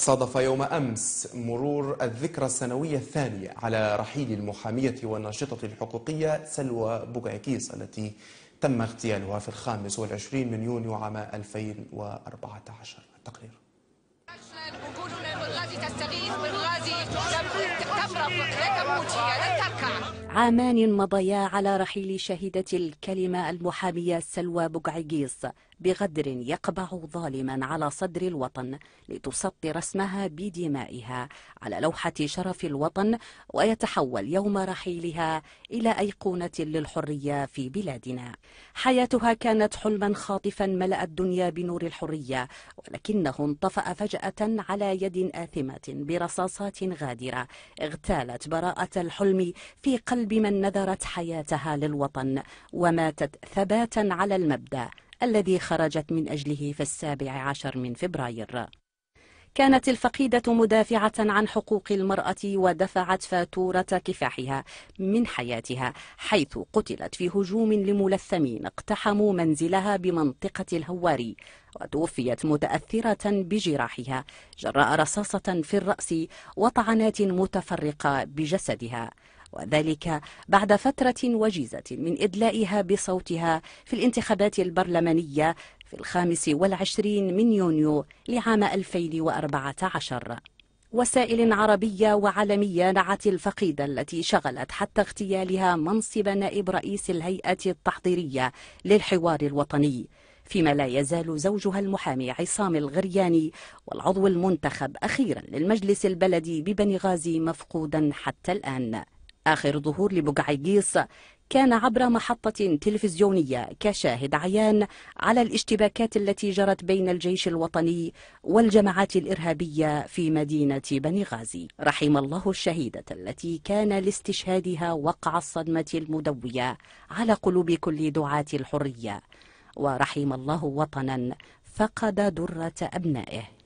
صادف يوم أمس مرور الذكرى السنوية الثانية على رحيل المحامية والناشطة الحقوقية سلوى بوكعكيس التي تم اغتيالها في الخامس والعشرين من يونيو عام 2014 التقرير عامان مضيا على رحيل شهيدة الكلمة المحامية سلوى بقعقيص بغدر يقبع ظالما على صدر الوطن لتسطر اسمها بدمائها على لوحة شرف الوطن ويتحول يوم رحيلها إلى أيقونة للحرية في بلادنا حياتها كانت حلما خاطفا ملأ الدنيا بنور الحرية ولكنه انطفأ فجأة على يد آثمة برصاصات غادرة اغتالت براءة الحلم في قلب من نذرت حياتها للوطن وماتت ثباتا على المبدأ الذي خرجت من أجله في السابع عشر من فبراير كانت الفقيدة مدافعة عن حقوق المرأة ودفعت فاتورة كفاحها من حياتها حيث قتلت في هجوم لملثمين اقتحموا منزلها بمنطقة الهواري وتوفيت متأثرة بجراحها جراء رصاصة في الرأس وطعنات متفرقة بجسدها وذلك بعد فترة وجيزة من إدلائها بصوتها في الانتخابات البرلمانية في الخامس والعشرين من يونيو لعام 2014 وسائل عربية وعالمية نعت الفقيدة التي شغلت حتى اغتيالها منصب نائب رئيس الهيئة التحضيرية للحوار الوطني فيما لا يزال زوجها المحامي عصام الغرياني والعضو المنتخب أخيرا للمجلس البلدي ببنغازي مفقودا حتى الآن آخر ظهور لبقعيقيص كان عبر محطة تلفزيونية كشاهد عيان على الاشتباكات التي جرت بين الجيش الوطني والجماعات الإرهابية في مدينة بني غازي رحم الله الشهيدة التي كان لاستشهادها وقع الصدمة المدوية على قلوب كل دعاة الحرية ورحم الله وطنا فقد درة أبنائه